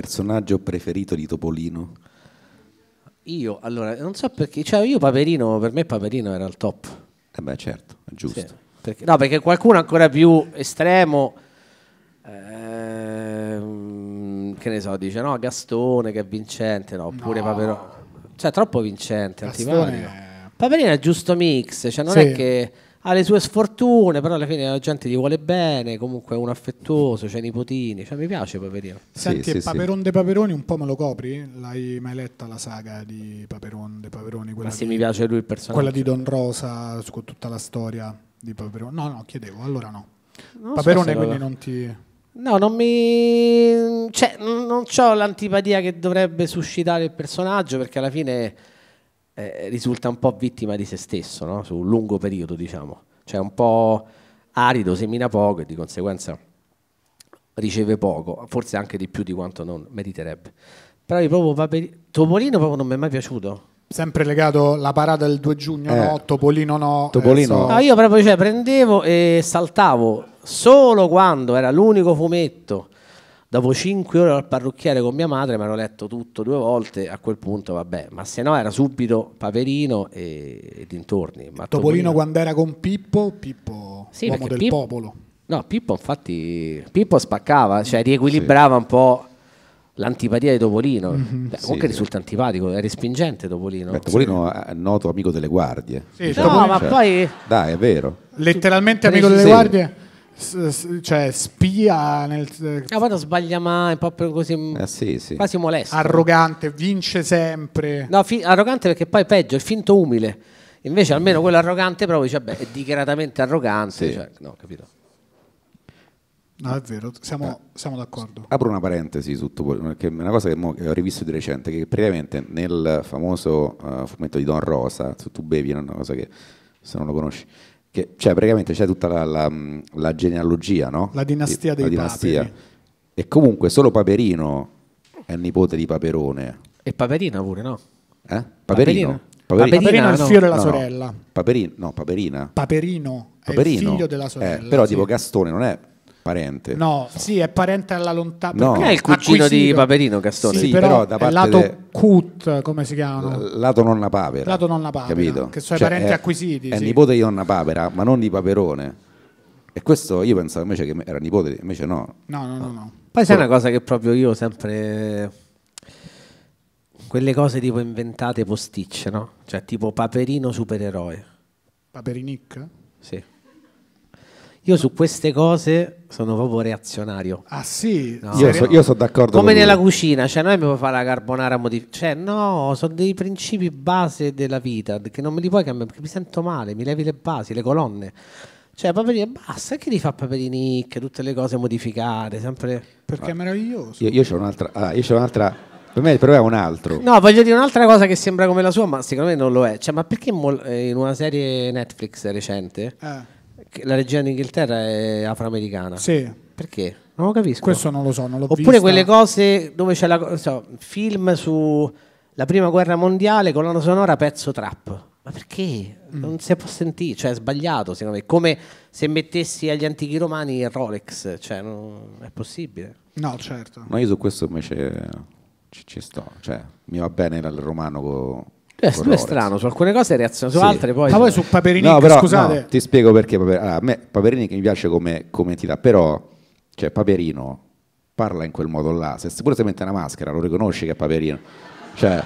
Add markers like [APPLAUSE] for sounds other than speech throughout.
Personaggio preferito di Topolino? Io, allora, non so perché, cioè io Paperino, per me Paperino era il top. Eh beh, certo, è giusto. Sì, perché, no, perché qualcuno ancora più estremo, ehm, che ne so, dice no, Gastone che è vincente, no, oppure no. Paperino. Cioè, troppo vincente, Gastone... Paperino è il giusto mix, cioè non sì. è che ha le sue sfortune, però alla fine la gente gli vuole bene, comunque è un affettuoso, c'è i nipotini, cioè, mi piace Paperino. Senti, sì, sì, Paperon sì. de Paperoni un po' me lo copri? L'hai mai letta la saga di Paperon de Paperoni? Quella Ma sì, di, mi piace lui il personaggio. Quella di Don Rosa, con tutta la storia di Paperone. No, no, chiedevo, allora no. Non Paperone so quindi lo... non ti... No, non mi... Cioè, non ho l'antipatia che dovrebbe suscitare il personaggio, perché alla fine eh, risulta un po' vittima di se stesso, no? su un lungo periodo diciamo, cioè un po' arido, semina poco e di conseguenza riceve poco, forse anche di più di quanto non meriterebbe. Però io proprio paperi... Topolino proprio non mi è mai piaciuto. Sempre legato alla parata del 2 giugno, eh. no, Topolino no. Eh, Topolino. Eh, so. no, ah, io proprio cioè, prendevo e saltavo solo quando era l'unico fumetto Dopo cinque ore al parrucchiere con mia madre mi ero letto tutto due volte, a quel punto vabbè, ma se no era subito Paperino e, e dintorni. Ma Topolino quando era con Pippo, Pippo sì, uomo del Pippo, popolo. No, Pippo infatti, Pippo spaccava, cioè riequilibrava sì. un po' l'antipatia di Topolino. Mm-hmm. Beh, comunque sì, risulta sì. antipatico, è respingente Topolino. Beh, Topolino è noto amico delle guardie. Sì, diciamo. no, cioè, ma poi... Dai, è vero. Letteralmente amico delle guardie? cioè spia nel ah, quando sbaglia mai proprio così mm, eh, sì, sì. quasi molesto arrogante vince sempre no fi- arrogante perché poi è peggio è finto umile invece almeno quello arrogante proprio dice beh è dichiaratamente arrogante sì. cioè, no capito No, è vero, siamo, eh, siamo d'accordo. Apro una parentesi su tutto, che è una cosa che, ho rivisto di recente, che praticamente nel famoso uh, fumetto di Don Rosa, su Tu Bevi, è una cosa che se non lo conosci, che, cioè praticamente c'è tutta la, la, la genealogia, no? La dinastia dei la dinastia. E comunque solo Paperino è il nipote di Paperone. E Paperina pure, no? Eh? Paperino. Paperina, Paperina, è il figlio no. della sorella. No, no. Paperino, no, Paperina. Paperino, Paperino. È il figlio della sorella. Eh, però sì. tipo Gastone non è parente. No, sì, è parente alla lontana. No, è il cugino acquisito. di Paperino Castone. Sì, però, però, da parte lato de... cut, come si chiama? Lato nonna papera. Lato nonna papera, capito? che sono cioè, i parenti è, acquisiti. È sì. nipote di nonna papera, ma non di Paperone. E questo io pensavo invece che era nipote, invece no. No, no, no. no. no. Poi sai una cosa che proprio io sempre quelle cose tipo inventate posticce, no? Cioè tipo Paperino supereroe. Paperinic? Sì. Io su queste cose sono proprio reazionario. Ah sì? No. Io, sono d'accordo. Come nella lui. cucina, cioè non è che fare la carbonara modificata. Cioè no, sono dei principi base della vita che non me li puoi cambiare perché mi sento male, mi levi le basi, le colonne. Cioè, Paperini, basta che li fa Paperini, che tutte le cose modificate, sempre... Perché è ah. meraviglioso. Io, io c'ho un'altra... Ah, io c'ho un'altra... Per me il problema è un altro. No, voglio dire un'altra cosa che sembra come la sua, ma secondo me non lo è. Cioè, ma perché eh, in una serie Netflix recente... Ah la regina d'Inghilterra è afroamericana. Sì. Perché? Non lo capisco. Questo non lo so, non l'ho Oppure vista. quelle cose dove c'è la so, film su la prima guerra mondiale, con colonna sonora, pezzo trap. Ma perché? Mm. Non si può sentire, cioè è sbagliato secondo me. Come se mettessi agli antichi romani il Rolex, cioè non è possibile. No, certo. Ma io su questo invece ci, ci sto, cioè mi va bene dal romano eh, Colores. è strano, su alcune cose reazione, su sì. altre poi... Ma poi su Paperini, no, però, scusate... No, ti spiego perché Paper... a me Paperini mi piace come, come entità, però cioè, Paperino parla in quel modo là, se, pure se mette una maschera lo riconosci che è Paperino. Cioè,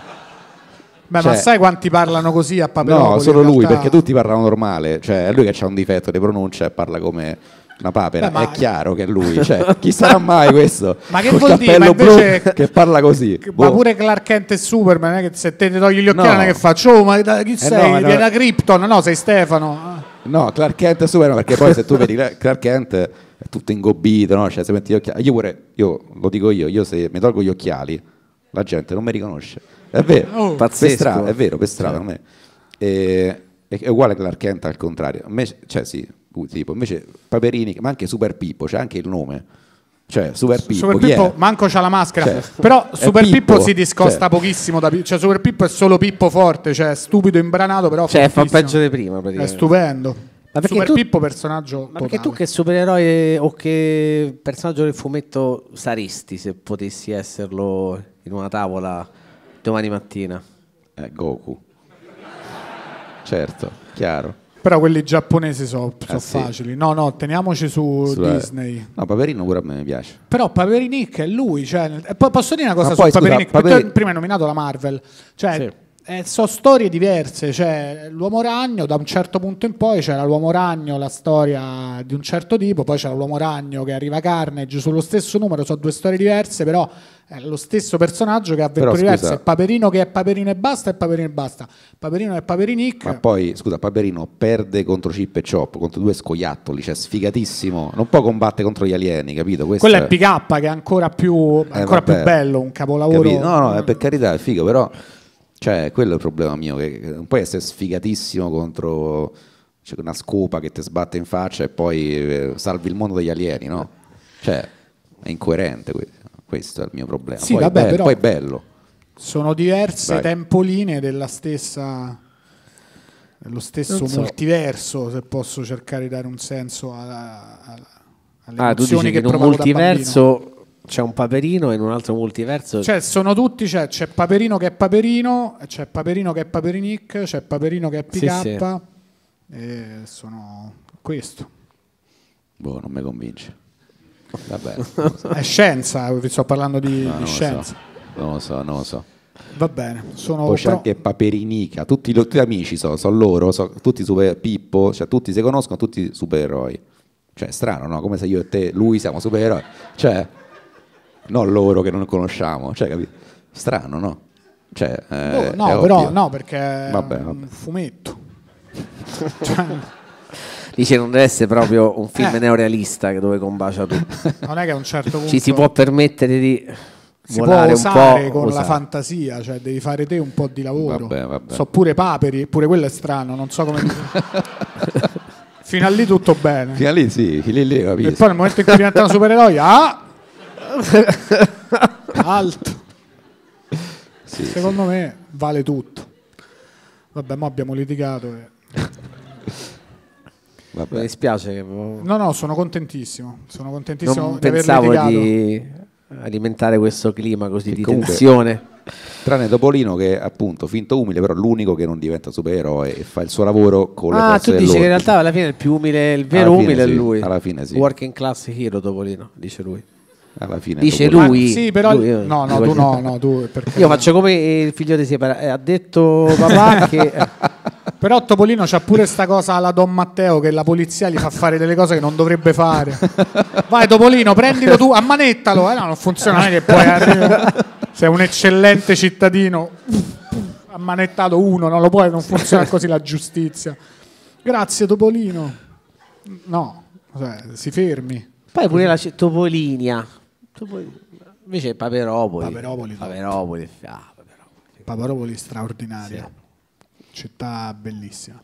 Beh, cioè, ma sai quanti parlano così a Paperino? No, solo lui, perché tutti parlano normale, cioè è lui che ha un difetto di pronuncia e parla come una papera, Beh, ma... è chiaro che è lui, cioè, [LAUGHS] chi sarà mai questo? ma che vuol dire? Ma invece... Che parla così. Boh. Ma pure Clark Kent e Superman, eh, che se te ne togli gli occhiali no. che faccio? Oh, ma da, chi eh sei? No, Vieni no. da Krypton? No, sei Stefano. No, Clark Kent e Superman, perché poi se tu vedi Clark Kent è tutto ingobbito, no? Cioè, se metti gli occhiali... Io pure, io, lo dico io, io se mi tolgo gli occhiali, la gente non mi riconosce. È vero, oh. pazzesco. Strada, è vero, per strada. Sì. È. E, è, uguale Clark Kent al contrario. A me, cioè sì, uh, tipo, invece Paperini, ma anche Super Pippo, c'è anche il nome. Cioè, Super Pippo, Super Pippo manco c'ha la maschera. Cioè, però Super Pippo. Pippo si discosta cioè. pochissimo da Pippo. Cioè, Super Pippo è solo Pippo forte, cioè stupido, imbranato, però cioè, fa peggio di prima, È stupendo. Ma perché Super tu, Pippo personaggio Ma perché tu che supereroe o che personaggio del fumetto saresti se potessi esserlo in una tavola domani mattina? Eh, Goku. certo, chiaro. Però quelli giapponesi sono so eh, facili. Sì. No, no, teniamoci su Sulla... Disney. No, Paperino pure a me piace. Però Paperinic è lui. Cioè... Eh, posso dire una cosa ma su poi, Paperinik? Scusa, Paperi... Prima hai nominato la Marvel. Cioè, sì eh, sono storie diverse, cioè l'uomo ragno da un certo punto in poi c'era l'uomo ragno, la storia di un certo tipo, poi c'era l'uomo ragno che arriva Carnage sullo stesso numero, sono due storie diverse, però è eh, lo stesso personaggio che ha avventure diverse, Paperino che è Paperino e basta è Paperino e basta, Paperino è Paperinic. Ma poi, scusa, Paperino perde contro Chip e Chop, contro due scoiattoli, cioè sfigatissimo, non può combattere contro gli alieni, capito? Questo Quello è... è PK che è ancora più, eh, ancora eh, più bello, un capolavoro. Capito? No, no, eh, per carità, è figo, però... Cioè, quello è il problema mio, che non puoi essere sfigatissimo contro cioè, una scopa che ti sbatte in faccia e poi eh, salvi il mondo degli alieni, no? Cioè, è incoerente questo, è il mio problema. Sì, poi, vabbè, è bello, poi è bello. Sono diverse Vai. tempoline della stessa lo stesso so. multiverso, se posso cercare di dare un senso alla, alla, alle ah, emozioni che, che un multiverso c'è un Paperino in un altro multiverso. Cioè, sono tutti, c'è, cioè, c'è Paperino che è Paperino, c'è Paperino che è Paperinic, c'è Paperino che è PK. Sì, sì. E sono questo. Boh, non mi convince. Vabbè. [LAUGHS] è scienza, eh, vi sto parlando di, no, di scienza. So. Non lo so, non lo so. Va bene, sono Poi c'è però... anche Paperinica, tutti, tutti amici sono, sono loro, sono tutti super Pippo, cioè tutti si conoscono, tutti supereroi. Cioè, strano, no? Come se io e te, lui siamo supereroi. Cioè, non loro che non conosciamo. Cioè, capito? Strano, no? Cioè, eh, boh, no, no però no, perché è vabbè, vabbè. un fumetto. [LAUGHS] cioè, Dice non deve essere proprio un film eh. neorealista dove combacia tutto. Non è che a un certo punto... Ci si può permettere di si può usare con usare. la fantasia, cioè devi fare te un po' di lavoro. Vabbè, vabbè. So pure paperi, pure quello è strano, non so come. [LAUGHS] Fino a lì tutto bene. Fino a lì sì, lì, lì, E poi nel momento in cui diventa un supereroe, ah! [LAUGHS] Alto. Sì, Secondo sì. me vale tutto. Vabbè, ma abbiamo litigato. E... Vabbè. Mi dispiace che... No, no, sono contentissimo. Sono contentissimo non di pensavo di alimentare questo clima così che di comunque, tensione. Tranne Topolino che appunto finto umile, però l'unico che non diventa supereroe e fa il suo lavoro con ah, le Ah, tu dici che in realtà alla fine è il più umile, il vero alla umile fine, è lui. Alla fine sì. Working class hero Topolino, dice lui alla fine. Dice lui. Ma, sì, però. Lui, io, eh, no, no, [LAUGHS] tu no, no, tu. Perché... Io faccio come il figlio di Separa. Eh, ha detto papà [LAUGHS] che. Però Topolino c'ha pure sta cosa alla Don Matteo che la polizia gli fa fare delle cose che non dovrebbe fare. Vai Topolino, prendilo tu, ammanettalo. Eh no, non funziona, non è che puoi arriva. Sei un eccellente cittadino, ammanettato uno, non lo puoi, non funziona così la giustizia. Grazie Topolino. No, cioè, si fermi. Poi pure la Topolinia, Puoi... Invece Paperopoli. Paperopoli. Paperopoli, ah, Paperopoli. Paperopoli straordinaria. Sì. Città bellissima.